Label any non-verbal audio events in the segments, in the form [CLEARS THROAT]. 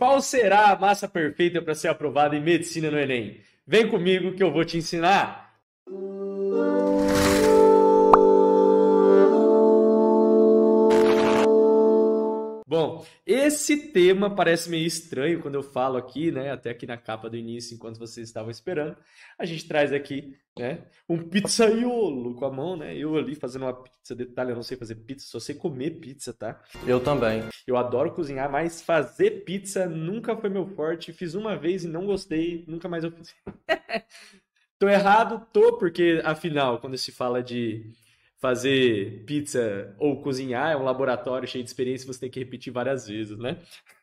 Qual será a massa perfeita para ser aprovada em medicina no Enem? Vem comigo que eu vou te ensinar. Bom, esse tema parece meio estranho quando eu falo aqui, né? Até aqui na capa do início, enquanto vocês estavam esperando. A gente traz aqui, né? Um pizzaiolo com a mão, né? Eu ali fazendo uma pizza. Detalhe, eu não sei fazer pizza, só sei comer pizza, tá? Eu também. Eu adoro cozinhar, mas fazer pizza nunca foi meu forte. Fiz uma vez e não gostei, nunca mais eu fiz. [LAUGHS] tô errado, tô, porque afinal, quando se fala de fazer pizza ou cozinhar é um laboratório cheio de experiência, você tem que repetir várias vezes, né?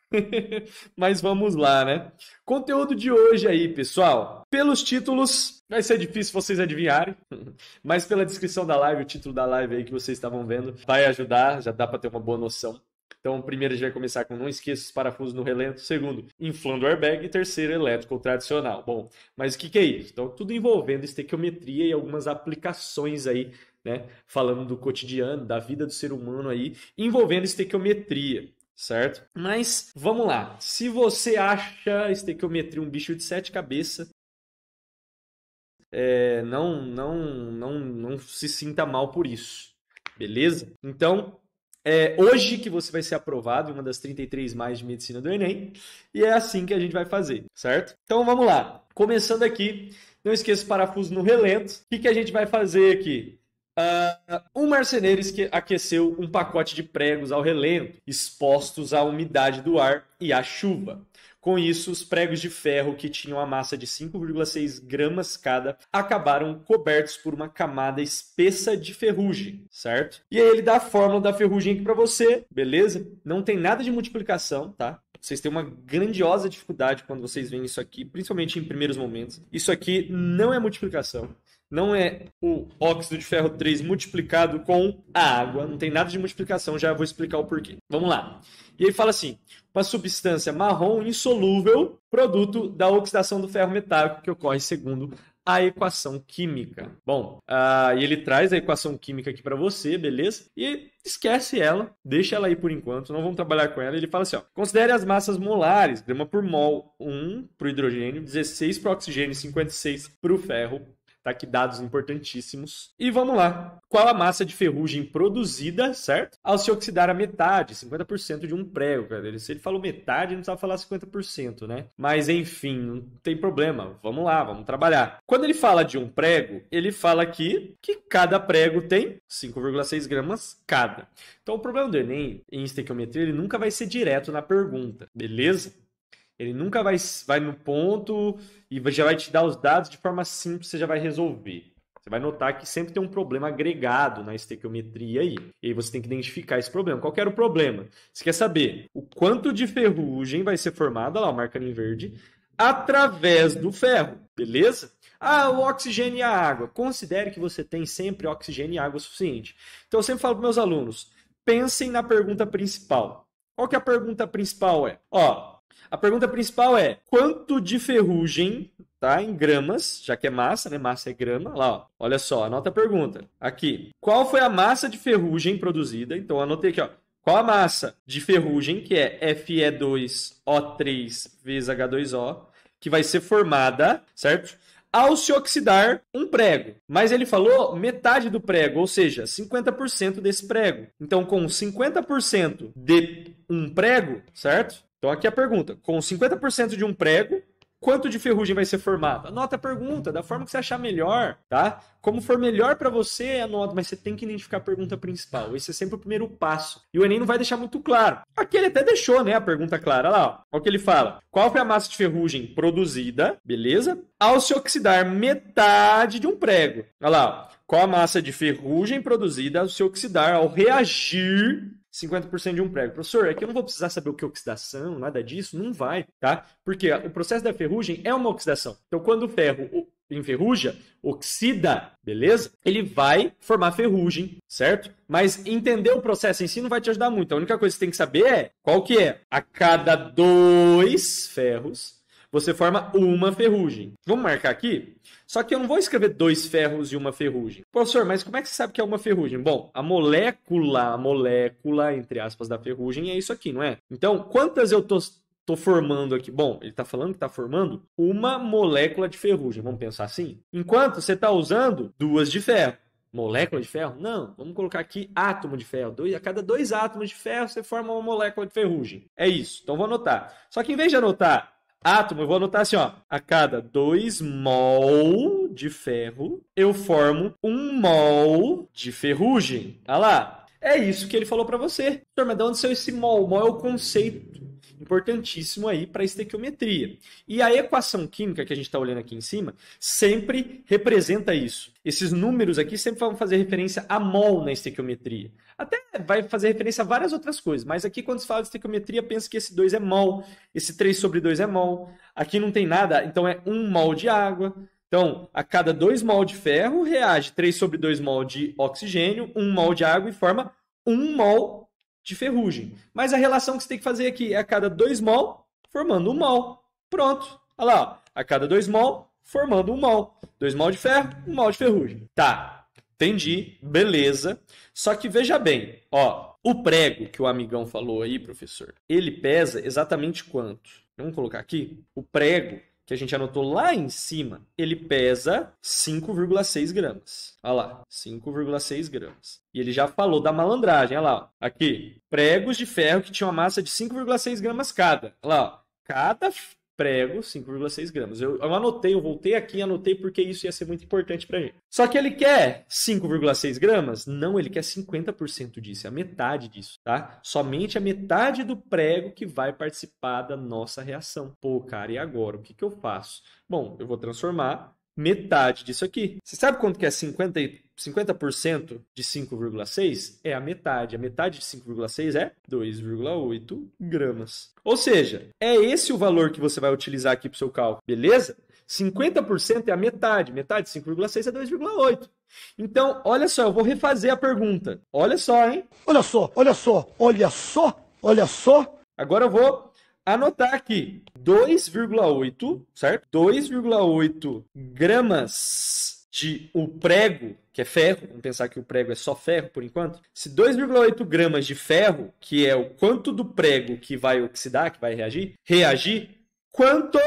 [LAUGHS] Mas vamos lá, né? Conteúdo de hoje aí, pessoal. Pelos títulos, vai ser difícil vocês adivinharem, [LAUGHS] mas pela descrição da live, o título da live aí que vocês estavam vendo, vai ajudar, já dá para ter uma boa noção. Então, primeiro a gente vai começar com não esqueça os parafusos no relento. Segundo, inflando o airbag. E terceiro, elétrico tradicional. Bom, mas o que, que é isso? Então, tudo envolvendo estequiometria e algumas aplicações aí né? Falando do cotidiano, da vida do ser humano aí, envolvendo estequiometria, certo? Mas vamos lá. Se você acha estequiometria um bicho de sete cabeças, é, não, não, não, não se sinta mal por isso, beleza? Então, é hoje que você vai ser aprovado em uma das 33 mais de medicina do Enem, e é assim que a gente vai fazer, certo? Então vamos lá. Começando aqui, não esqueça o parafuso no relento. O que, que a gente vai fazer aqui? Uh, um marceneiro aqueceu um pacote de pregos ao relento, expostos à umidade do ar e à chuva. Com isso, os pregos de ferro, que tinham a massa de 5,6 gramas cada, acabaram cobertos por uma camada espessa de ferrugem, certo? E aí ele dá a fórmula da ferrugem aqui para você, beleza? Não tem nada de multiplicação, tá? Vocês têm uma grandiosa dificuldade quando vocês veem isso aqui, principalmente em primeiros momentos. Isso aqui não é multiplicação não é o óxido de ferro 3 multiplicado com a água, não tem nada de multiplicação, já vou explicar o porquê. Vamos lá. E ele fala assim: uma substância marrom insolúvel, produto da oxidação do ferro metálico que ocorre segundo a equação química. Bom, uh, e ele traz a equação química aqui para você, beleza? E esquece ela, deixa ela aí por enquanto, não vamos trabalhar com ela. Ele fala assim: ó, considere as massas molares, grama por mol 1 para o hidrogênio, 16 para o oxigênio, 56 para o ferro, Tá aqui dados importantíssimos. E vamos lá. Qual a massa de ferrugem produzida, certo? Ao se oxidar a metade, 50% de um prego, cara. Se ele falou metade, não precisava falar 50%, né? Mas enfim, não tem problema. Vamos lá, vamos trabalhar. Quando ele fala de um prego, ele fala aqui que cada prego tem 5,6 gramas cada. Então o problema do Enem em estequiometria, ele nunca vai ser direto na pergunta, beleza? Ele nunca vai, vai no ponto e já vai te dar os dados de forma simples, você já vai resolver. Você vai notar que sempre tem um problema agregado na estequiometria aí. E aí você tem que identificar esse problema. Qual era o problema? Você quer saber o quanto de ferrugem vai ser formada, lá o em verde, através do ferro, beleza? Ah, o oxigênio e a água. Considere que você tem sempre oxigênio e água suficiente. Então eu sempre falo para meus alunos, pensem na pergunta principal. Qual que é a pergunta principal é? Ó, a pergunta principal é: quanto de ferrugem tá? Em gramas, já que é massa, né? Massa é grama. Lá, ó. Olha só, anota a pergunta. Aqui. Qual foi a massa de ferrugem produzida? Então, anotei aqui, ó. Qual a massa de ferrugem, que é Fe2O3 vezes H2O, que vai ser formada, certo? Ao se oxidar um prego. Mas ele falou metade do prego, ou seja, 50% desse prego. Então, com 50% de um prego, certo? Então aqui é a pergunta: com 50% de um prego, quanto de ferrugem vai ser formada? Anota a pergunta, da forma que você achar melhor, tá? Como for melhor para você, anota, mas você tem que identificar a pergunta principal. Esse é sempre o primeiro passo. E o Enem não vai deixar muito claro. Aqui ele até deixou, né, a pergunta clara. Olha lá, ó. Olha o que ele fala. Qual foi é a massa de ferrugem produzida, beleza? Ao se oxidar metade de um prego. Olha lá, ó. Qual a massa de ferrugem produzida ao se oxidar, ao reagir 50% de um prego. Professor, é que eu não vou precisar saber o que é oxidação, nada disso, não vai, tá? Porque o processo da ferrugem é uma oxidação. Então, quando o ferro enferruja, oxida, beleza? Ele vai formar ferrugem, certo? Mas entender o processo em si não vai te ajudar muito. A única coisa que você tem que saber é qual que é. A cada dois ferros, você forma uma ferrugem. Vamos marcar aqui? Só que eu não vou escrever dois ferros e uma ferrugem. Professor, mas como é que você sabe que é uma ferrugem? Bom, a molécula, a molécula, entre aspas, da ferrugem é isso aqui, não é? Então, quantas eu tô, tô formando aqui? Bom, ele está falando que está formando uma molécula de ferrugem, vamos pensar assim? Enquanto você está usando duas de ferro. Molécula de ferro? Não, vamos colocar aqui átomo de ferro. A cada dois átomos de ferro você forma uma molécula de ferrugem. É isso, então vou anotar. Só que em vez de anotar átomo, eu vou anotar assim, ó. A cada 2 mol de ferro, eu formo um mol de ferrugem. Olha lá. É isso que ele falou para você. Mas de onde saiu esse mol? Mol é o conceito importantíssimo aí para estequiometria. E a equação química que a gente está olhando aqui em cima sempre representa isso. Esses números aqui sempre vão fazer referência a mol na estequiometria. Até vai fazer referência a várias outras coisas, mas aqui quando se fala de estequiometria, pensa que esse 2 é mol, esse 3 sobre 2 é mol. Aqui não tem nada, então é 1 um mol de água. Então, a cada 2 mol de ferro reage 3 sobre 2 mol de oxigênio, 1 um mol de água e forma 1 um mol de ferrugem. Mas a relação que você tem que fazer aqui é a cada 2 mol formando um mol. Pronto. Olha lá, ó. a cada 2 mol formando um mol. 2 mol de ferro, um mol de ferrugem. Tá, entendi, beleza. Só que veja bem, ó, o prego que o amigão falou aí, professor, ele pesa exatamente quanto? Vamos colocar aqui? O prego que a gente anotou lá em cima, ele pesa 5,6 gramas. Olha lá, 5,6 gramas. E ele já falou da malandragem, olha lá, ó. aqui, pregos de ferro que tinham uma massa de 5,6 gramas cada. Olha lá, ó. cada prego 5,6 gramas. Eu, eu, anotei, eu voltei aqui e anotei porque isso ia ser muito importante para gente. Só que ele quer 5,6 gramas? Não, ele quer 50% disso, é a metade disso, tá? Somente a metade do prego que vai participar da nossa reação. Pô, cara, e agora? O que, que eu faço? Bom, eu vou transformar metade disso aqui. Você sabe quanto que é 50 50% de 5,6 é a metade. A metade de 5,6 é 2,8 gramas. Ou seja, é esse o valor que você vai utilizar aqui para o seu cálculo, beleza? 50% é a metade, metade de 5,6 é 2,8. Então, olha só, eu vou refazer a pergunta. Olha só, hein? Olha só, olha só, olha só, olha só. Agora eu vou anotar aqui 2,8, certo? 2,8 gramas de o prego, que é ferro, vamos pensar que o prego é só ferro por enquanto, se 2,8 gramas de ferro, que é o quanto do prego que vai oxidar, que vai reagir, reagir, quanto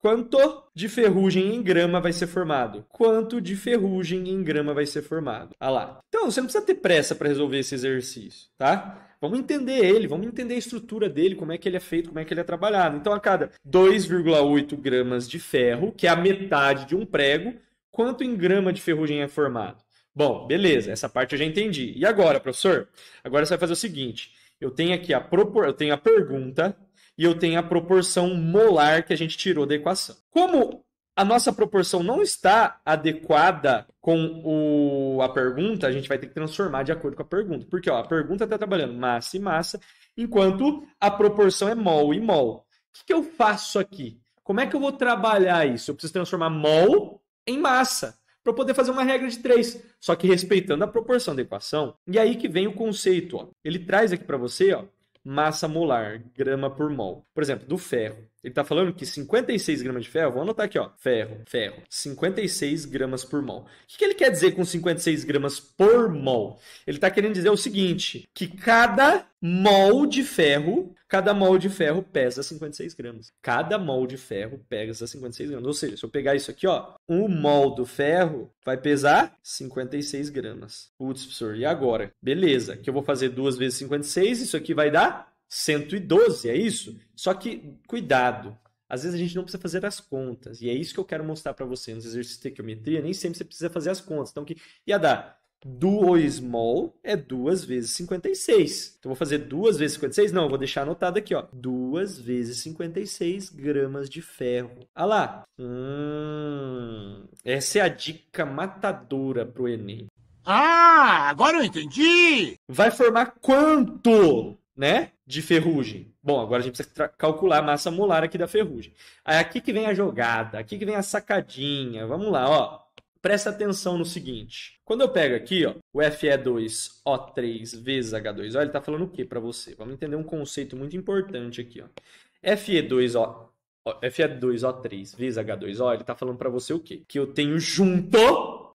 Quanto de ferrugem em grama vai ser formado? Quanto de ferrugem em grama vai ser formado? Ah lá. Então, você não precisa ter pressa para resolver esse exercício, tá? Vamos entender ele, vamos entender a estrutura dele, como é que ele é feito, como é que ele é trabalhado. Então, a cada 2,8 gramas de ferro, que é a metade de um prego, quanto em grama de ferrugem é formado? Bom, beleza, essa parte eu já entendi. E agora, professor? Agora você vai fazer o seguinte: eu tenho aqui a, propor... eu tenho a pergunta e eu tenho a proporção molar que a gente tirou da equação. Como a nossa proporção não está adequada com o... a pergunta, a gente vai ter que transformar de acordo com a pergunta. Porque ó, a pergunta está trabalhando massa e massa, enquanto a proporção é mol e mol. O que, que eu faço aqui? Como é que eu vou trabalhar isso? Eu preciso transformar mol em massa para poder fazer uma regra de três, só que respeitando a proporção da equação. E aí que vem o conceito, ó. Ele traz aqui para você, ó, massa molar, grama por mol. Por exemplo, do ferro. Ele está falando que 56 gramas de ferro, vou anotar aqui, ó, ferro, ferro, 56 gramas por mol. O que ele quer dizer com 56 gramas por mol? Ele está querendo dizer o seguinte, que cada mol de ferro, cada mol de ferro pesa 56 gramas. Cada mol de ferro pesa 56 gramas. Ou seja, se eu pegar isso aqui, ó, um mol do ferro vai pesar 56 gramas. Putz, professor, e agora? Beleza, que eu vou fazer duas vezes 56, isso aqui vai dar 112, é isso? Só que, cuidado, às vezes a gente não precisa fazer as contas, e é isso que eu quero mostrar para você nos exercícios de tequiometria, nem sempre você precisa fazer as contas. Então, que ia dar Duo mol é 2 vezes 56. Então, vou fazer 2 vezes 56? Não, vou deixar anotado aqui, ó. 2 vezes 56 gramas de ferro. Ah lá. Hum, essa é a dica matadora pro Enem. Ah, agora eu entendi! Vai formar quanto né, de ferrugem. Bom, agora a gente precisa calcular a massa molar aqui da ferrugem. Aí aqui que vem a jogada, aqui que vem a sacadinha. Vamos lá, ó. Presta atenção no seguinte. Quando eu pego aqui, ó, o Fe2O3 vezes H2O, ele está falando o quê para você? Vamos entender um conceito muito importante aqui, ó. Fe2O Fe2O3 vezes H2O, ele está falando para você o quê? Que eu tenho junto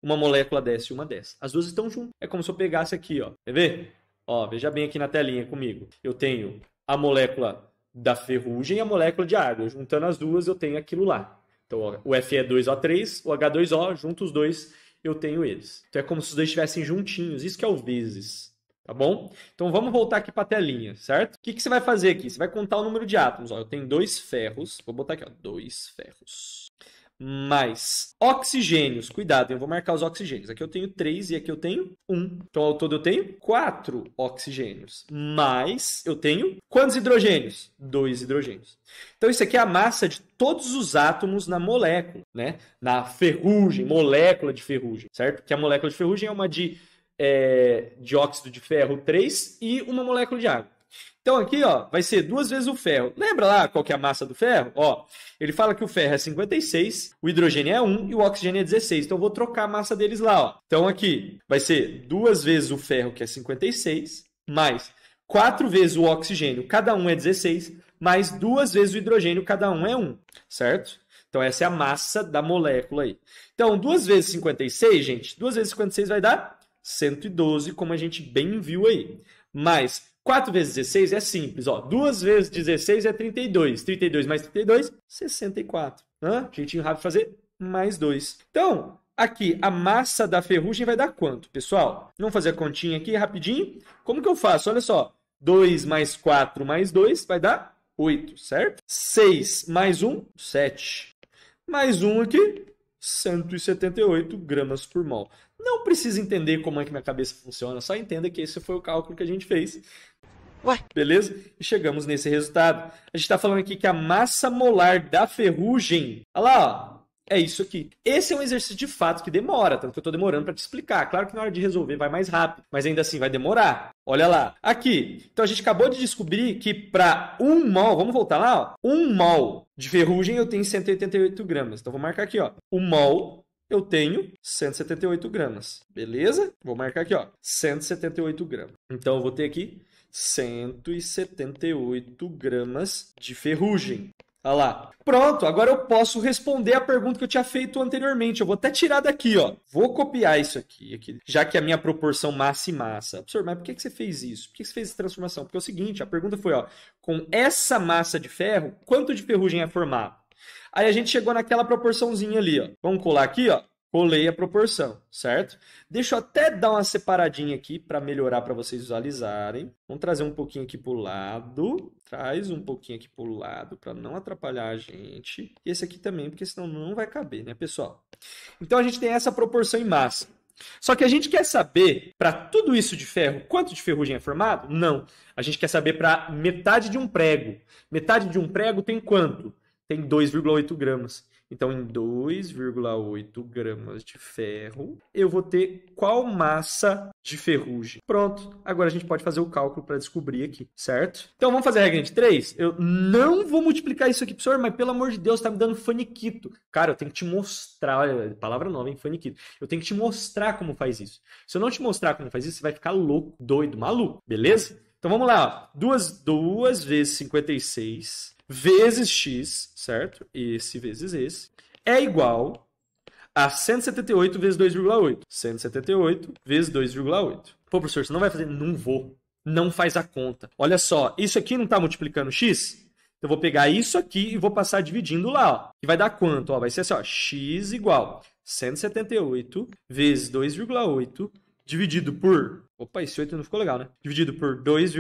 uma molécula dessa e uma dessa. As duas estão juntas. É como se eu pegasse aqui, ó. Quer ver? Ó, veja bem aqui na telinha comigo. Eu tenho a molécula da ferrugem e a molécula de água. Juntando as duas, eu tenho aquilo lá. Então, ó, o Fe2O3, é o H2O, junto os dois, eu tenho eles. Então, é como se os dois estivessem juntinhos. Isso que é o vezes. Tá bom? Então, vamos voltar aqui para a telinha, certo? O que, que você vai fazer aqui? Você vai contar o número de átomos. Ó, eu tenho dois ferros. Vou botar aqui, ó, dois ferros mais. Oxigênios, cuidado, eu vou marcar os oxigênios. Aqui eu tenho 3 e aqui eu tenho 1. Então, ao todo eu tenho 4 oxigênios. Mais eu tenho quantos hidrogênios? 2 hidrogênios. Então, isso aqui é a massa de todos os átomos na molécula, né? Na ferrugem, molécula de ferrugem, certo? Que a molécula de ferrugem é uma de é, dióxido de ferro 3 e uma molécula de água. Então aqui, ó, vai ser duas vezes o ferro. Lembra lá qual que é a massa do ferro? Ó, ele fala que o ferro é 56, o hidrogênio é 1 e o oxigênio é 16. Então eu vou trocar a massa deles lá, ó. Então aqui vai ser duas vezes o ferro, que é 56, mais quatro vezes o oxigênio, cada um é 16, mais duas vezes o hidrogênio, cada um é 1, certo? Então essa é a massa da molécula aí. Então, duas vezes 56, gente, duas vezes 56 vai dar 112, como a gente bem viu aí. Mais 4 vezes 16 é simples, ó. 2 vezes 16 é 32. 32 mais 32, 64. Hã? Jeitinho rápido de fazer, mais 2. Então, aqui, a massa da ferrugem vai dar quanto, pessoal? Vamos fazer a continha aqui rapidinho. Como que eu faço? Olha só. 2 mais 4 mais 2 vai dar 8, certo? 6 mais 1, 7. Mais 1 aqui, 178 gramas por mol. Não precisa entender como é que minha cabeça funciona, só entenda que esse foi o cálculo que a gente fez Ué, beleza? E chegamos nesse resultado. A gente está falando aqui que a massa molar da ferrugem, olha lá, ó, é isso aqui. Esse é um exercício de fato que demora, tanto que eu estou demorando para te explicar. Claro que na hora de resolver vai mais rápido, mas ainda assim vai demorar. Olha lá. Aqui. Então a gente acabou de descobrir que para um mol, vamos voltar lá, ó, um mol de ferrugem eu tenho 188 gramas. Então vou marcar aqui, ó. Um mol eu tenho 178 gramas. Beleza? Vou marcar aqui, ó. 178 gramas. Então eu vou ter aqui 178 gramas de ferrugem. Olha lá. Pronto, agora eu posso responder a pergunta que eu tinha feito anteriormente. Eu vou até tirar daqui, ó. Vou copiar isso aqui, aqui. já que a minha proporção massa e massa. Professor, mas por que você fez isso? Por que você fez essa transformação? Porque é o seguinte, a pergunta foi, ó, com essa massa de ferro, quanto de ferrugem é formado? Aí a gente chegou naquela proporçãozinha ali, ó. Vamos colar aqui, ó. Colei a proporção, certo? Deixa eu até dar uma separadinha aqui para melhorar para vocês visualizarem. Vamos trazer um pouquinho aqui para o lado. Traz um pouquinho aqui para o lado para não atrapalhar a gente. E esse aqui também, porque senão não vai caber, né, pessoal? Então a gente tem essa proporção em massa. Só que a gente quer saber para tudo isso de ferro quanto de ferrugem é formado? Não. A gente quer saber para metade de um prego. Metade de um prego tem quanto? Tem 2,8 gramas. Então, em 2,8 gramas de ferro, eu vou ter qual massa de ferrugem? Pronto. Agora a gente pode fazer o cálculo para descobrir aqui, certo? Então, vamos fazer a regra de 3? Eu não vou multiplicar isso aqui, professor, mas pelo amor de Deus, tá me dando faniquito. Cara, eu tenho que te mostrar, olha, palavra nova, hein, faniquito. Eu tenho que te mostrar como faz isso. Se eu não te mostrar como faz isso, você vai ficar louco, doido, maluco, beleza? Então, vamos lá. 2 duas, duas vezes 56 vezes x, certo? Esse vezes esse, é igual a 178 vezes 2,8. 178 vezes 2,8. Pô, professor, você não vai fazer? Não vou. Não faz a conta. Olha só, isso aqui não está multiplicando x? Então, eu vou pegar isso aqui e vou passar dividindo lá. Ó. E vai dar quanto? Ó, vai ser assim, ó, x igual 178 vezes 2,8 dividido por. Opa, esse 8 não ficou legal, né? Dividido por 2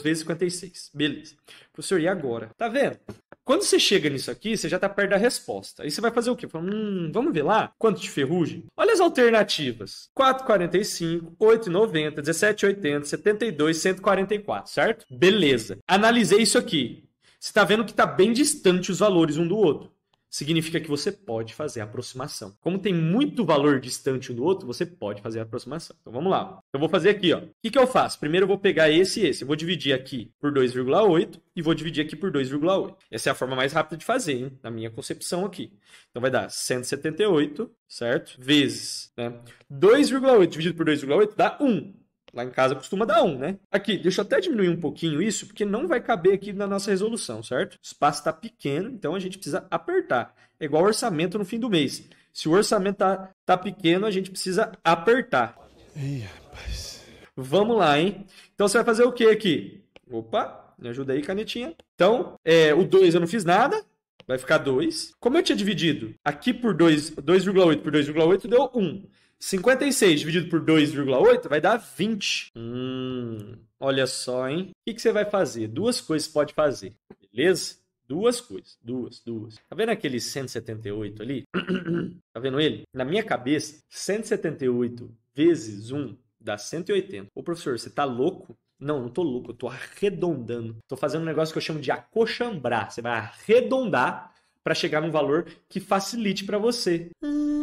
vezes 56. Beleza. Professor, e agora? Tá vendo? Quando você chega nisso aqui, você já tá perto da resposta. Aí você vai fazer o quê? Fala, hum, vamos ver lá? Quanto de ferrugem? Olha as alternativas. 4,45, 8,90, 17,80, 72, 144, certo? Beleza. Analisei isso aqui. Você tá vendo que tá bem distante os valores um do outro significa que você pode fazer aproximação. Como tem muito valor distante um do outro, você pode fazer aproximação. Então vamos lá. Eu vou fazer aqui, ó. O que, que eu faço? Primeiro eu vou pegar esse e esse. Eu vou dividir aqui por 2,8 e vou dividir aqui por 2,8. Essa é a forma mais rápida de fazer, hein? Na minha concepção aqui. Então vai dar 178, certo? Vezes, né? 2,8 dividido por 2,8 dá 1. Lá em casa costuma dar 1, né? Aqui, deixa eu até diminuir um pouquinho isso, porque não vai caber aqui na nossa resolução, certo? O espaço está pequeno, então a gente precisa apertar. É igual orçamento no fim do mês. Se o orçamento tá, tá pequeno, a gente precisa apertar. Ih, rapaz. Vamos lá, hein? Então você vai fazer o que aqui? Opa, me ajuda aí, canetinha. Então, é, o 2 eu não fiz nada, vai ficar 2. Como eu tinha dividido aqui por 2,8 por 2,8 deu 1. Um. 56 dividido por 2,8 vai dar 20. Hum, olha só, hein? O que, que você vai fazer? Duas coisas pode fazer, beleza? Duas coisas, duas, duas. Tá vendo aquele 178 ali? [CLEARS THROAT] tá vendo ele? Na minha cabeça, 178 vezes 1 dá 180. Ô professor, você tá louco? Não, não tô louco, eu tô arredondando. Tô fazendo um negócio que eu chamo de acochambrar. Você vai arredondar para chegar num valor que facilite para você. Hum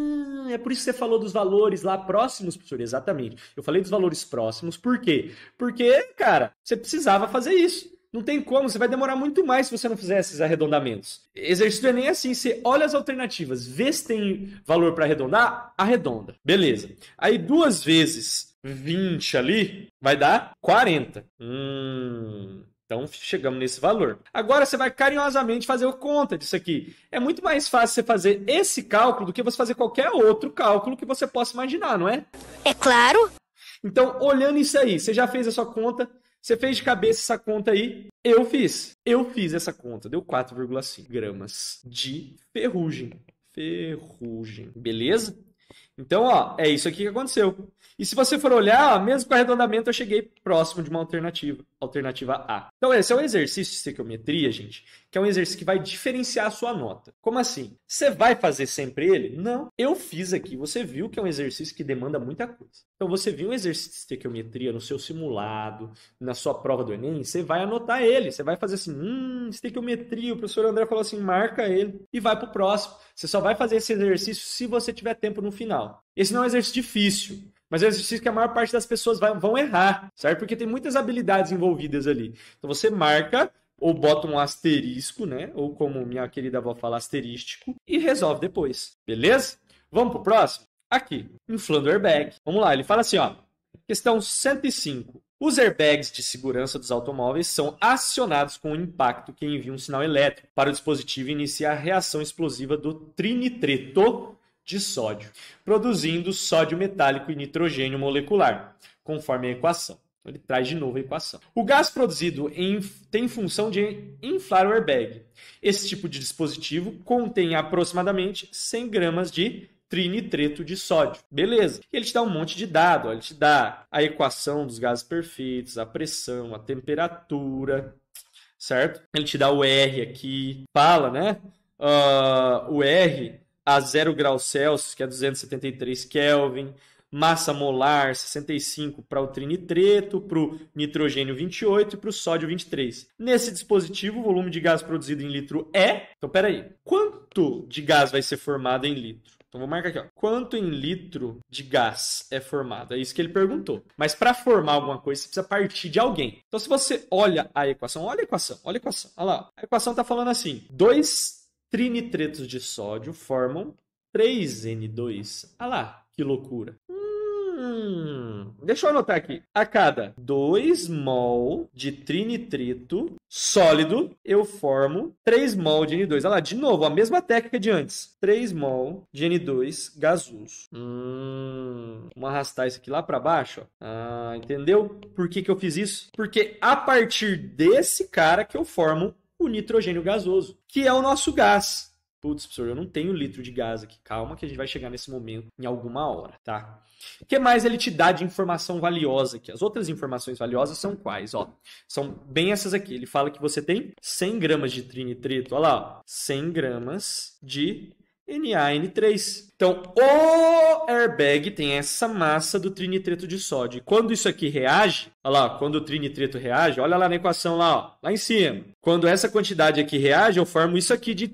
é por isso que você falou dos valores lá próximos, professor. Exatamente. Eu falei dos valores próximos, por quê? Porque, cara, você precisava fazer isso. Não tem como, você vai demorar muito mais se você não fizer esses arredondamentos. Exercício é nem assim, você olha as alternativas, vê se tem valor para arredondar, arredonda. Beleza. Aí duas vezes 20 ali, vai dar 40. Hum, então chegamos nesse valor. Agora você vai carinhosamente fazer o conta disso aqui. É muito mais fácil você fazer esse cálculo do que você fazer qualquer outro cálculo que você possa imaginar, não é? É claro. Então, olhando isso aí, você já fez a sua conta, você fez de cabeça essa conta aí? Eu fiz. Eu fiz essa conta. Deu 4,5 gramas de ferrugem. Ferrugem. Beleza? Então, ó, é isso aqui que aconteceu. E se você for olhar, ó, mesmo com arredondamento, eu cheguei próximo de uma alternativa, alternativa A. Então, esse é um exercício de estequiometria, gente, que é um exercício que vai diferenciar a sua nota. Como assim? Você vai fazer sempre ele? Não. Eu fiz aqui, você viu que é um exercício que demanda muita coisa. Então, você viu um exercício de estequiometria no seu simulado, na sua prova do Enem, você vai anotar ele, você vai fazer assim, hum, estequiometria, o professor André falou assim, marca ele e vai pro próximo. Você só vai fazer esse exercício se você tiver tempo no final. Esse não é um exercício difícil, mas é um exercício que a maior parte das pessoas vai, vão errar, certo? Porque tem muitas habilidades envolvidas ali. Então você marca ou bota um asterisco, né? Ou como minha querida avó fala, asterístico, e resolve depois, beleza? Vamos pro próximo? Aqui, inflando o airbag. Vamos lá, ele fala assim, ó. Questão 105. Os airbags de segurança dos automóveis são acionados com o impacto que envia um sinal elétrico para o dispositivo iniciar a reação explosiva do trinitreto de sódio, produzindo sódio metálico e nitrogênio molecular, conforme a equação. Então, ele traz de novo a equação. O gás produzido em, tem função de inflar o airbag. Esse tipo de dispositivo contém aproximadamente 100 gramas de trinitreto de sódio. Beleza. Ele te dá um monte de dado. Ó. Ele te dá a equação dos gases perfeitos, a pressão, a temperatura, certo? Ele te dá o R aqui. Fala, né? Uh, o R a 0 graus Celsius, que é 273 Kelvin, massa molar 65 para o trinitreto, para o nitrogênio 28 e para o sódio 23. Nesse dispositivo, o volume de gás produzido em litro é. Então, peraí. Quanto de gás vai ser formado em litro? Então vou marcar aqui, ó. Quanto em litro de gás é formado? É isso que ele perguntou. Mas para formar alguma coisa, você precisa partir de alguém. Então se você olha a equação, olha a equação, olha a equação. Olha lá. A equação está falando assim: 2 Trinitretos de sódio formam 3N2. Olha ah lá, que loucura. Hum, deixa eu anotar aqui. A cada 2 mol de trinitrito sólido, eu formo 3 mol de N2. Olha ah lá, de novo, a mesma técnica de antes. 3 mol de N2 gasoso. Hum, vamos arrastar isso aqui lá para baixo. Ó. Ah, entendeu por que, que eu fiz isso? Porque a partir desse cara que eu formo o nitrogênio gasoso, que é o nosso gás. Putz, professor, eu não tenho litro de gás aqui. Calma que a gente vai chegar nesse momento em alguma hora, tá? O que mais ele te dá de informação valiosa aqui? As outras informações valiosas são quais? Ó, são bem essas aqui. Ele fala que você tem 100 gramas de trinitrito. Olha lá, ó, 100 gramas de NaN3. Então, o airbag tem essa massa do trinitreto de sódio. E quando isso aqui reage, olha lá, quando o trinitreto reage, olha lá na equação lá, ó, lá em cima. Quando essa quantidade aqui reage, eu formo isso aqui de,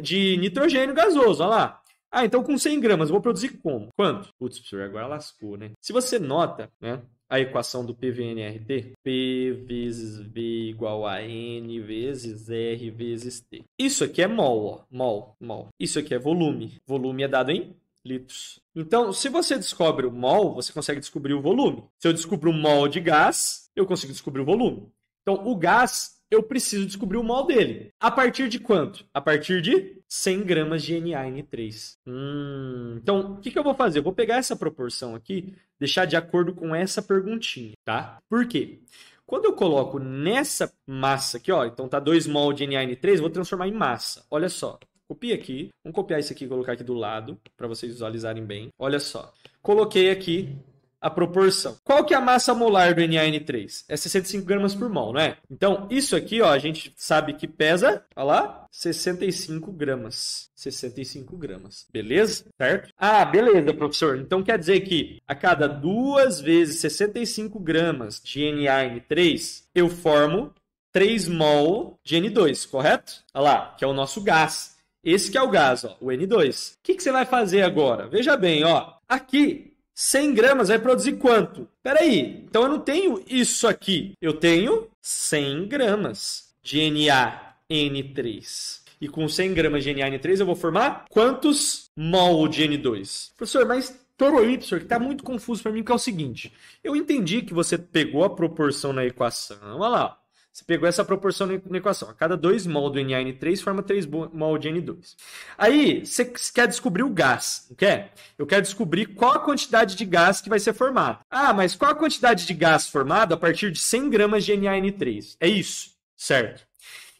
de nitrogênio gasoso, olha lá. Ah, então com 100 gramas, vou produzir como? Quanto? Putz, professor, agora lascou, né? Se você nota, né? a equação do PVNRT? P vezes V igual a N vezes R vezes T. Isso aqui é mol, ó. Mol, mol. Isso aqui é volume. Volume é dado em litros. Então, se você descobre o mol, você consegue descobrir o volume. Se eu descubro o mol de gás, eu consigo descobrir o volume. Então, o gás eu preciso descobrir o mol dele. A partir de quanto? A partir de 100 gramas de NaN3. Hum, então, o que, que, eu vou fazer? Eu vou pegar essa proporção aqui, deixar de acordo com essa perguntinha, tá? Por quê? Quando eu coloco nessa massa aqui, ó, então tá 2 mol de NaN3, vou transformar em massa. Olha só, copia aqui, vamos copiar isso aqui e colocar aqui do lado, para vocês visualizarem bem. Olha só, coloquei aqui a proporção. Qual que é a massa molar do NaN3? É 65 gramas por mol, não é? Então, isso aqui, ó, a gente sabe que pesa, olha lá, 65 gramas. 65 gramas, beleza? Certo? Ah, beleza, professor. Então quer dizer que a cada duas vezes 65 gramas de NaN3, eu formo 3 mol de N2, correto? Olha lá, que é o nosso gás. Esse que é o gás, ó, o N2. O que, que você vai fazer agora? Veja bem, ó. Aqui 100 gramas vai produzir quanto? Peraí, então eu não tenho isso aqui. Eu tenho 100 gramas de NaN3. E com 100 gramas de NaN3 eu vou formar quantos mol de N2? Professor, mas Toro Y, que está muito confuso para mim, que é o seguinte. Eu entendi que você pegou a proporção na equação, olha lá, você pegou essa proporção na equação. A cada 2 mol do NaN3 forma 3 mol de N2. Aí, você quer descobrir o gás, não quer? Eu quero descobrir qual a quantidade de gás que vai ser formado. Ah, mas qual a quantidade de gás formado a partir de 100 gramas de NaN3? É isso, certo?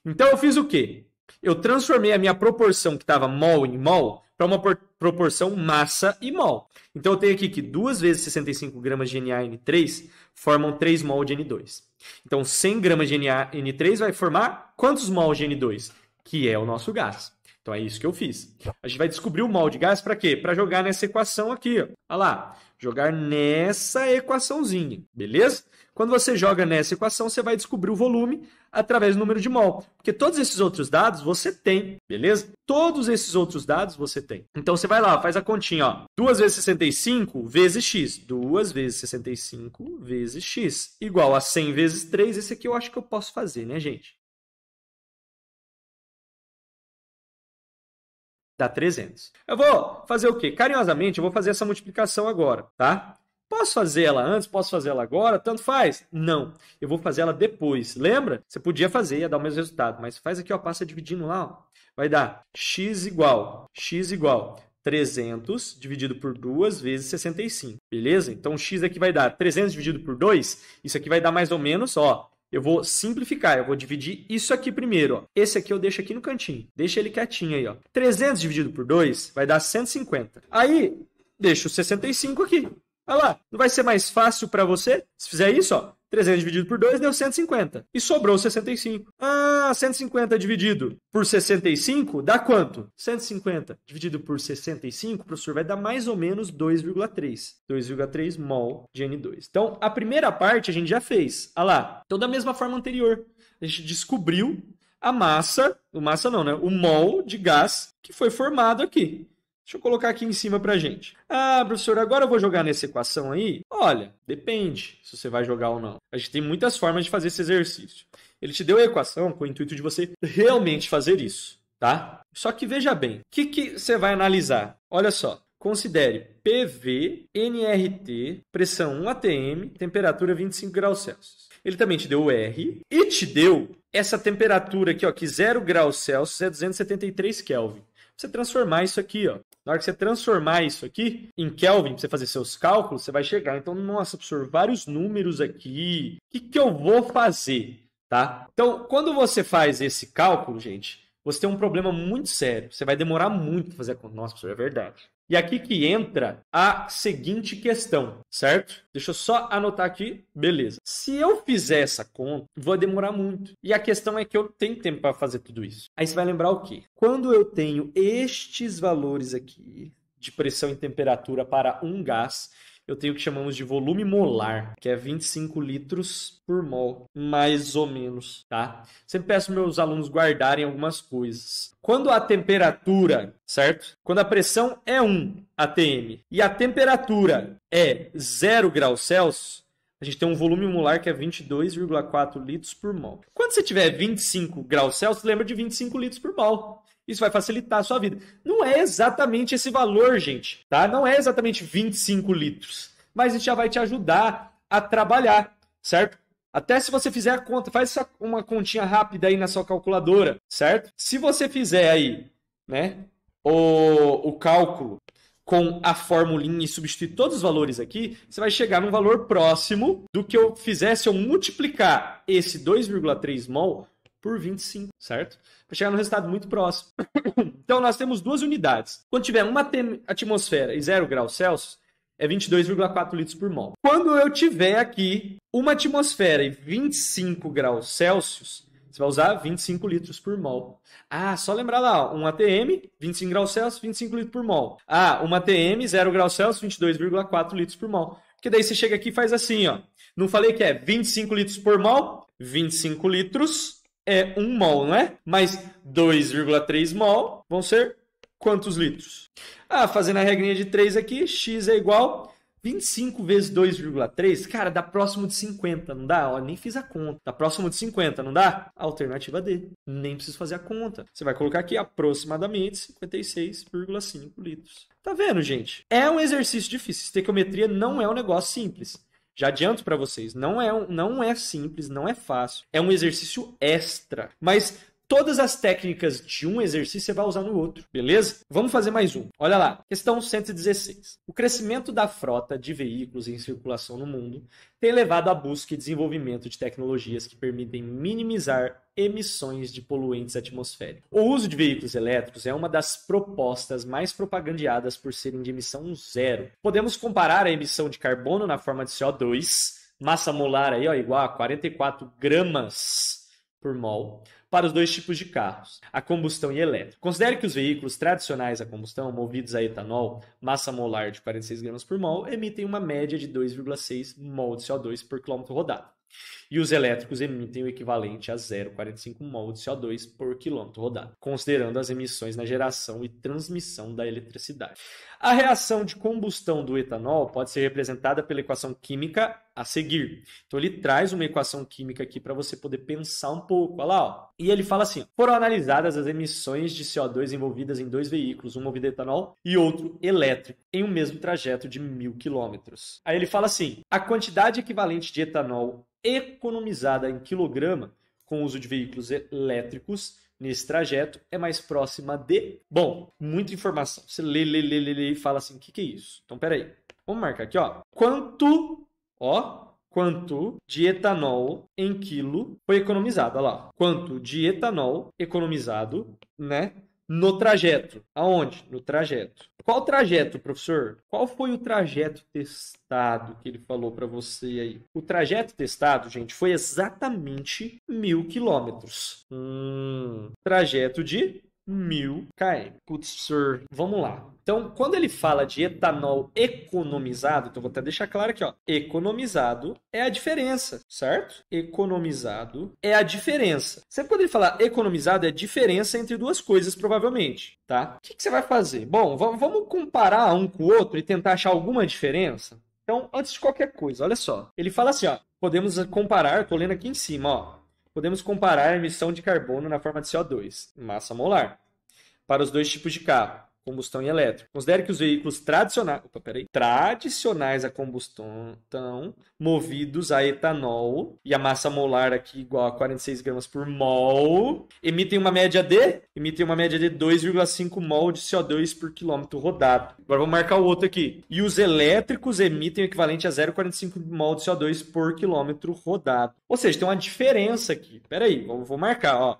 Então, eu fiz o quê? Eu transformei a minha proporção que estava mol em mol para uma proporção massa e mol. Então eu tenho aqui que 2 vezes 65 gramas de NaN3 formam 3 mol de N2. Então 100 gramas de NaN3 vai formar quantos mol de N2? Que é o nosso gás. Então é isso que eu fiz. A gente vai descobrir o mol de gás para quê? Para jogar nessa equação aqui. Ó. Olha lá. Jogar nessa equaçãozinha, beleza? Quando você joga nessa equação, você vai descobrir o volume através do número de mol. Porque todos esses outros dados você tem, beleza? Todos esses outros dados você tem. Então você vai lá, faz a continha, ó. 2 vezes 65 vezes x. 2 vezes 65 vezes x. Igual a 100 vezes 3. Esse aqui eu acho que eu posso fazer, né, gente? dá 300. Eu vou fazer o quê? Carinhosamente, eu vou fazer essa multiplicação agora, tá? Posso fazer ela antes, posso fazer ela agora, tanto faz? Não, eu vou fazer ela depois. Lembra? Você podia fazer, ia dar o mesmo resultado, mas faz aqui, ó, passa dividindo lá, ó. vai dar x igual, x igual 300 dividido por 2 vezes 65, beleza? Então, x aqui vai dar 300 dividido por 2, isso aqui vai dar mais ou menos, ó, eu vou simplificar, eu vou dividir isso aqui primeiro. Ó. Esse aqui eu deixo aqui no cantinho, deixa ele quietinho aí. Ó. 300 dividido por 2 vai dar 150. Aí, deixo 65 aqui. Olha lá, não vai ser mais fácil para você? Se fizer isso, ó, 300 dividido por 2 deu 150. E sobrou 65. Ah, 150 dividido por 65 dá quanto? 150 dividido por 65, professor, vai dar mais ou menos 2,3. 2,3 mol de N2. Então, a primeira parte a gente já fez. Olha ah lá. Então, da mesma forma anterior, a gente descobriu a massa, o massa não, né? O mol de gás que foi formado aqui. Deixa eu colocar aqui em cima para gente. Ah, professor, agora eu vou jogar nessa equação aí Olha, depende se você vai jogar ou não. A gente tem muitas formas de fazer esse exercício. Ele te deu a equação com o intuito de você realmente fazer isso, tá? Só que veja bem, o que, que você vai analisar? Olha só, considere PV, NRT, pressão 1 atm, temperatura 25 graus Celsius. Ele também te deu o R e te deu essa temperatura aqui, ó, que 0 graus Celsius é 273 Kelvin. Você transformar isso aqui ó, na hora que você transformar isso aqui em Kelvin, para você fazer seus cálculos, você vai chegar. Então, nossa, professor, vários números aqui. O que, que eu vou fazer? Tá? Então, quando você faz esse cálculo, gente, você tem um problema muito sério. Você vai demorar muito para fazer a conta. Nossa, professor, é verdade. E aqui que entra a seguinte questão, certo? Deixa eu só anotar aqui, beleza. Se eu fizer essa conta, vou demorar muito. E a questão é que eu tenho tempo para fazer tudo isso. Aí você vai lembrar o quê? Quando eu tenho estes valores aqui de pressão e temperatura para um gás, eu tenho o que chamamos de volume molar, que é 25 litros por mol, mais ou menos, tá? Sempre peço meus alunos guardarem algumas coisas. Quando a temperatura, certo? Quando a pressão é 1 atm e a temperatura é 0 graus Celsius, a gente tem um volume molar que é 22,4 litros por mol. Quando você tiver 25 graus Celsius, lembra de 25 litros por mol isso vai facilitar a sua vida. Não é exatamente esse valor, gente, tá? Não é exatamente 25 litros, mas isso já vai te ajudar a trabalhar, certo? Até se você fizer a conta, faz uma continha rápida aí na sua calculadora, certo? Se você fizer aí, né, o, o cálculo com a formulinha e substituir todos os valores aqui, você vai chegar num valor próximo do que eu fizer se eu multiplicar esse 2,3 mol por 25, certo? Para chegar no resultado muito próximo. [COUGHS] então, nós temos duas unidades. Quando tiver uma atmosfera e 0 graus Celsius, é 22,4 litros por mol. Quando eu tiver aqui uma atmosfera e 25 graus Celsius, você vai usar 25 litros por mol. Ah, só lembrar lá, ó, um ATM, 25 graus Celsius, 25 litros por mol. Ah, um ATM, 0 graus Celsius, 22,4 litros por mol. Porque daí você chega aqui e faz assim, ó. Não falei que é 25 litros por mol? 25 litros é 1 mol, não é? Mais 2,3 mol vão ser quantos litros? Ah, fazendo a regrinha de 3 aqui, x é igual 25 vezes 2,3, cara, dá próximo de 50, não dá? Ó, nem fiz a conta. Dá próximo de 50, não dá? Alternativa D. Nem preciso fazer a conta. Você vai colocar aqui aproximadamente 56,5 litros. Tá vendo, gente? É um exercício difícil. Estequiometria não é um negócio simples. Já adianto para vocês, não é, não é simples, não é fácil. É um exercício extra. Mas todas as técnicas de um exercício você vai usar no outro, beleza? Vamos fazer mais um. Olha lá, questão 116. O crescimento da frota de veículos em circulação no mundo tem levado à busca e desenvolvimento de tecnologias que permitem minimizar emissões de poluentes atmosféricos. O uso de veículos elétricos é uma das propostas mais propagandeadas por serem de emissão zero. Podemos comparar a emissão de carbono na forma de CO2, massa molar aí ó, igual a 44 gramas por mol, para os dois tipos de carros, a combustão e elétrico. Considere que os veículos tradicionais a combustão, movidos a etanol, massa molar de 46 gramas por mol, emitem uma média de 2,6 mol de CO2 por quilômetro rodado. E os elétricos emitem o equivalente a 0,45 mol de CO2 por quilômetro rodado, considerando as emissões na geração e transmissão da eletricidade. A reação de combustão do etanol pode ser representada pela equação química a seguir. Então ele traz uma equação química aqui para você poder pensar um pouco. Olha lá, ó. E ele fala assim: foram analisadas as emissões de CO2 envolvidas em dois veículos, um movido a etanol e outro elétrico, em um mesmo trajeto de mil quilômetros. Aí ele fala assim: a quantidade equivalente de etanol economizada em quilograma com o uso de veículos elétricos nesse trajeto é mais próxima de. Bom, muita informação. Você lê, lê, lê, lê, lê e fala assim: o que, que é isso? Então, peraí. Vamos marcar aqui, ó. Quanto, ó, quanto de etanol em quilo foi economizado? Olha lá. Quanto de etanol economizado, né? No trajeto. Aonde? No trajeto. Qual trajeto, professor? Qual foi o trajeto testado que ele falou para você aí? O trajeto testado, gente, foi exatamente mil quilômetros. Hum, trajeto de Hum. mil km. Putz, Vamos lá. Então, quando ele fala de etanol economizado, então vou até deixar claro aqui, ó. Economizado é a diferença, certo? Economizado é a diferença. Você poderia falar economizado, é a diferença entre duas coisas, provavelmente, tá? O que, que você vai fazer? Bom, vamos comparar um com o outro e tentar achar alguma diferença? Então, antes de qualquer coisa, olha só. Ele fala assim, ó. Podemos comparar, tô lendo aqui em cima, ó Podemos comparar a emissão de carbono na forma de CO2, massa molar, para os dois tipos de carro combustão e elétrico. Considere que os veículos tradicionais, opa, peraí, tradicionais a combustão estão movidos a etanol e a massa molar aqui igual a 46 gramas por mol emitem uma média de emitem uma média de 2,5 mol de CO2 por quilômetro rodado. Agora vamos marcar o outro aqui. E os elétricos emitem o equivalente a 0,45 mol de CO2 por quilômetro rodado. Ou seja, tem uma diferença aqui. Peraí, vou, vou marcar, ó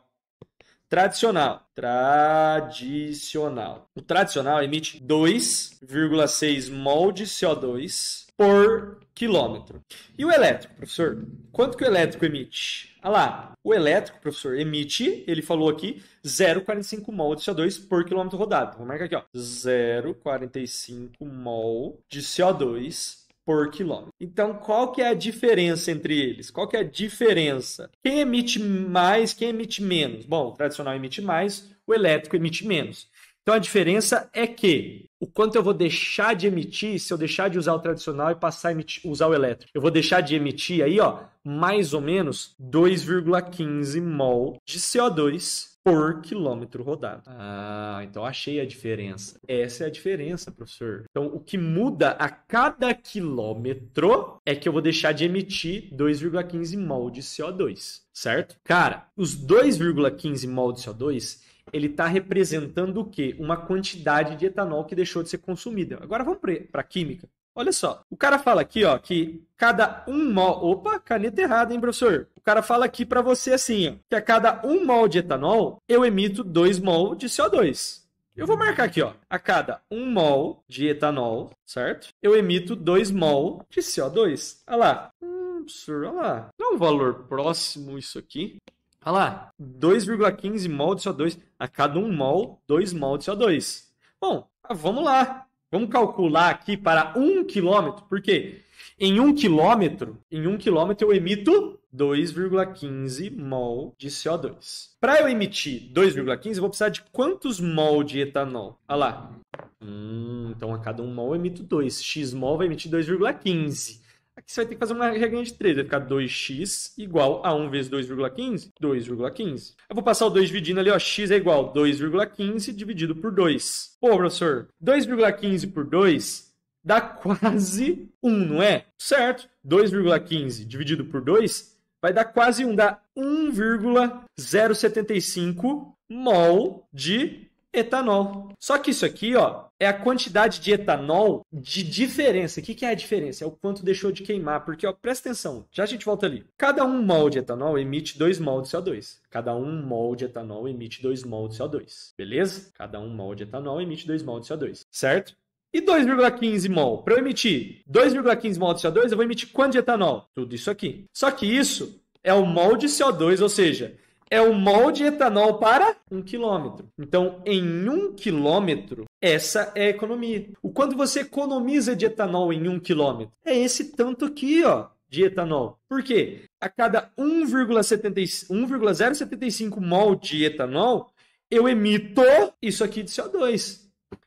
tradicional. Tradicional. O tradicional emite 2,6 mol de CO2 por quilômetro. E o elétrico, professor? Quanto que o elétrico emite? Ah lá, o elétrico, professor, emite, ele falou aqui, 0,45 mol de CO2 por quilômetro rodado. Vou marcar aqui, ó. 0,45 mol de CO2 por quilômetro. Então, qual que é a diferença entre eles? Qual que é a diferença? Quem emite mais, quem emite menos? Bom, o tradicional emite mais, o elétrico emite menos. Então, a diferença é que o quanto eu vou deixar de emitir se eu deixar de usar o tradicional e passar a emitir, usar o elétrico. Eu vou deixar de emitir aí, ó, mais ou menos 2,15 mol de CO2 por quilômetro rodado. Ah, então achei a diferença. Essa é a diferença, professor. Então, o que muda a cada quilômetro é que eu vou deixar de emitir 2,15 mol de CO2, certo? Cara, os 2,15 mol de CO2 ele está representando o quê? Uma quantidade de etanol que deixou de ser consumida. Agora vamos para a química. Olha só, o cara fala aqui, ó, que cada um mol. Opa, caneta errada, hein, professor? O cara fala aqui para você assim, ó, que a cada um mol de etanol, eu emito 2 mol de CO2. Eu vou marcar aqui, ó. A cada 1 mol de etanol, certo? Eu emito 2 mol de CO2. Olha lá. Hum, professor, olha lá. Dá é um valor próximo isso aqui. Olha lá. 2,15 mol de CO2. A cada 1 mol, 2 mol de CO2. Bom, vamos lá. Vamos calcular aqui para um quilômetro, porque em um quilômetro, em um quilômetro eu emito 2,15 mol de CO2. Para eu emitir 2,15, eu vou precisar de quantos mol de etanol? Olha lá. Hum, então a cada um mol eu emito 2. X mol vai emitir 2,15. Aqui você vai ter que fazer uma regra de 3, vai ficar 2x igual a 1 vezes 2,15, 2,15. Eu vou passar o 2 dividindo ali, ó, x é igual a 2,15 dividido por 2. Pô, professor, 2,15 por 2 dá quase 1, não é? Certo, 2,15 dividido por 2 vai dar quase 1, dá 1,075 mol de etanol. Só que isso aqui, ó, é a quantidade de etanol de diferença. O que, é a diferença? É o quanto deixou de queimar. Porque, ó, presta atenção, já a gente volta ali. Cada um mol de etanol emite 2 mol de CO2. Cada um mol de etanol emite 2 mol de CO2. Beleza? Cada um mol de etanol emite 2 mol de CO2. Certo? E 2,15 mol? Para eu emitir 2,15 mol de CO2, eu vou emitir quanto de etanol? Tudo isso aqui. Só que isso é o mol de CO2, ou seja, é o mol de etanol para um quilômetro. Então, em um quilômetro, essa é a economia. O quanto você economiza de etanol em um quilômetro? É esse tanto aqui, ó, de etanol. Por quê? A cada 1,075 mol de etanol, eu emito isso aqui de CO2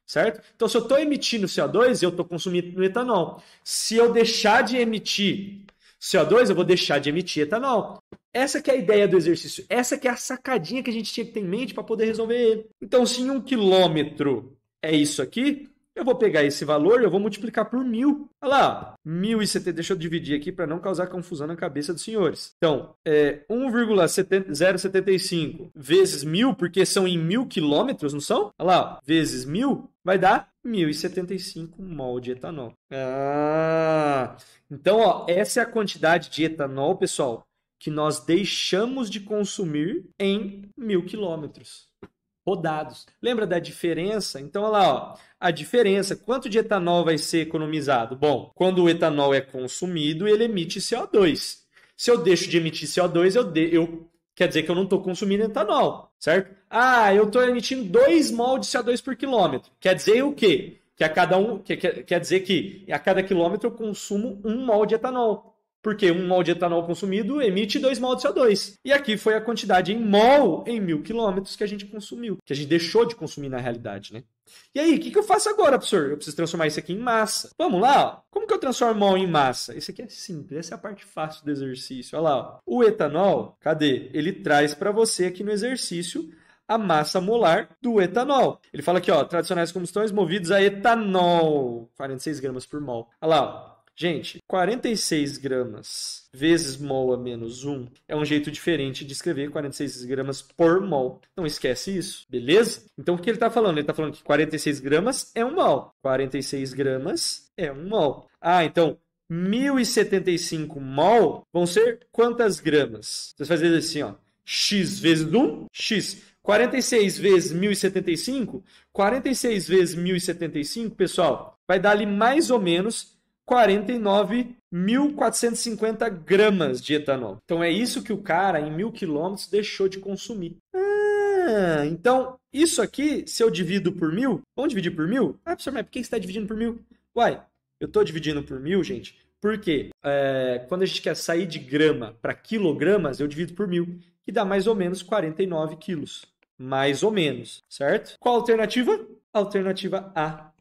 certo? Então, se eu estou emitindo CO2, eu estou consumindo etanol. Se eu deixar de emitir CO2, eu vou deixar de emitir etanol. Essa que é a ideia do exercício, essa que é a sacadinha que a gente tinha que ter em mente para poder resolver ele. Então, se em um quilômetro é isso aqui, eu vou pegar esse valor e eu vou multiplicar por mil. Olha lá, 1.070, deixa eu dividir aqui para não causar confusão na cabeça dos senhores. Então, é 1,075 vezes mil, porque são em mil quilômetros, não são? Olha lá, vezes mil, vai dar 1.075 mol de etanol. Ah, então, ó, essa é a quantidade de etanol, pessoal, que nós deixamos de consumir em mil quilômetros rodados. Lembra da diferença? Então, olha lá, ó, a diferença, quanto de etanol vai ser economizado? Bom, quando o etanol é consumido, ele emite CO2. Se eu deixo de emitir CO2, eu, de... eu... quer dizer que eu não estou consumindo etanol, certo? Ah, eu estou emitindo 2 mol de CO2 por quilômetro. Quer dizer o quê? Que a cada um, quer dizer que a cada quilômetro eu consumo um mol de etanol. Porque um mol de etanol consumido emite 2 mol de CO2. E aqui foi a quantidade em mol em mil quilômetros que a gente consumiu, que a gente deixou de consumir na realidade, né? E aí, o que, que, eu faço agora, professor? Eu preciso transformar isso aqui em massa. Vamos lá, ó. Como que eu transformo mol em massa? Isso aqui é simples, essa é a parte fácil do exercício. Olha lá, ó. o etanol, cadê? Ele traz para você aqui no exercício a massa molar do etanol. Ele fala aqui, ó, tradicionais combustões movidos a etanol, 46 gramas por mol. Olha lá, ó Gente, 46 gramas vezes mol a menos 1 é um jeito diferente de escrever 46 gramas por mol. Não esquece isso, beleza? Então o que ele está falando? Ele está falando que 46 gramas é um mol. 46 gramas é um mol. Ah, então 1075 mol vão ser quantas gramas? Vocês fazem assim, ó. X vezes 1, X. 46 vezes 1075, 46 vezes 1075, pessoal, vai dar ali mais ou menos 49.450 gramas de etanol. Então é isso que o cara em mil quilômetros deixou de consumir. Ah, então isso aqui, se eu divido por mil, vamos dividir por mil? Ah, professor, mas por que você está dividindo por mil? Uai, eu estou dividindo por mil, gente, porque é, quando a gente quer sair de grama para quilogramas, eu divido por mil, que dá mais ou menos 49 quilos. Mais ou menos, certo? Qual a alternativa? Alternativa A.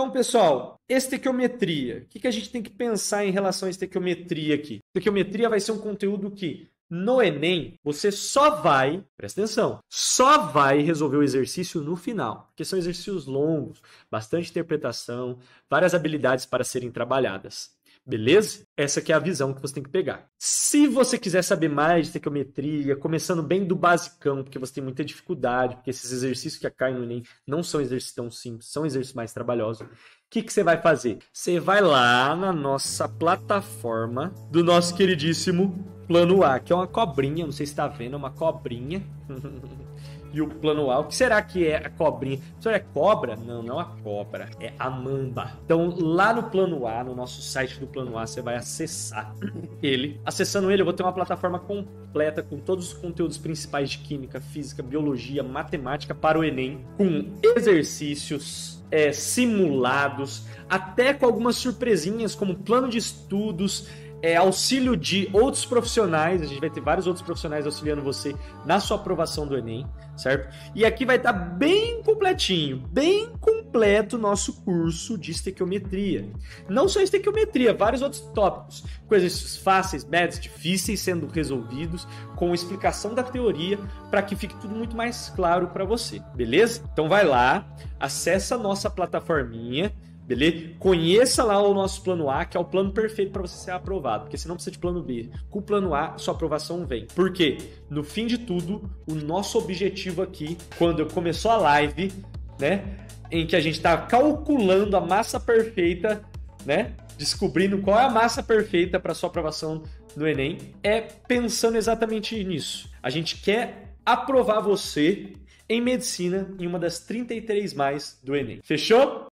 Então, pessoal, estequiometria. O que, a gente tem que pensar em relação à estequiometria aqui? Estequiometria vai ser um conteúdo que no Enem, você só vai, presta atenção, só vai resolver o exercício no final, porque são exercícios longos, bastante interpretação, várias habilidades para serem trabalhadas. Beleza? Essa que é a visão que você tem que pegar. Se você quiser saber mais de tequiometria, começando bem do basicão, porque você tem muita dificuldade, porque esses exercícios que caem no Enem não são exercícios tão simples, são exercícios mais trabalhosos. O que, que você vai fazer? Você vai lá na nossa plataforma do nosso queridíssimo Plano A, que é uma cobrinha, não sei se está vendo, é uma cobrinha. [LAUGHS] e o plano A. O que será que é a cobrinha? Isso é cobra? Não, não é a cobra, é a mamba. Então, lá no plano A, no nosso site do plano A, você vai acessar [LAUGHS] ele. Acessando ele, eu vou ter uma plataforma completa com todos os conteúdos principais de química, física, biologia, matemática para o Enem, com exercícios, é, simulados, até com algumas surpresinhas como plano de estudos, é, auxílio de outros profissionais. A gente vai ter vários outros profissionais auxiliando você na sua aprovação do Enem, certo? E aqui vai estar tá bem completinho, bem completo o nosso curso de estequiometria. Não só estequiometria, vários outros tópicos. Coisas fáceis, médias, difíceis sendo resolvidos, com explicação da teoria, para que fique tudo muito mais claro para você, beleza? Então vai lá, acessa a nossa plataforminha Beleza? Conheça lá o nosso plano A, que é o plano perfeito para você ser aprovado, porque você não precisa de plano B. Com o plano A, sua aprovação vem. Porque, no fim de tudo, o nosso objetivo aqui, quando começou a live, né? Em que a gente está calculando a massa perfeita, né? Descobrindo qual é a massa perfeita para sua aprovação no Enem, é pensando exatamente nisso. A gente quer aprovar você em medicina em uma das 33 mais do Enem. Fechou?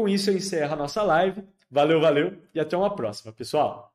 Com isso, eu encerro a nossa live. Valeu, valeu e até uma próxima, pessoal.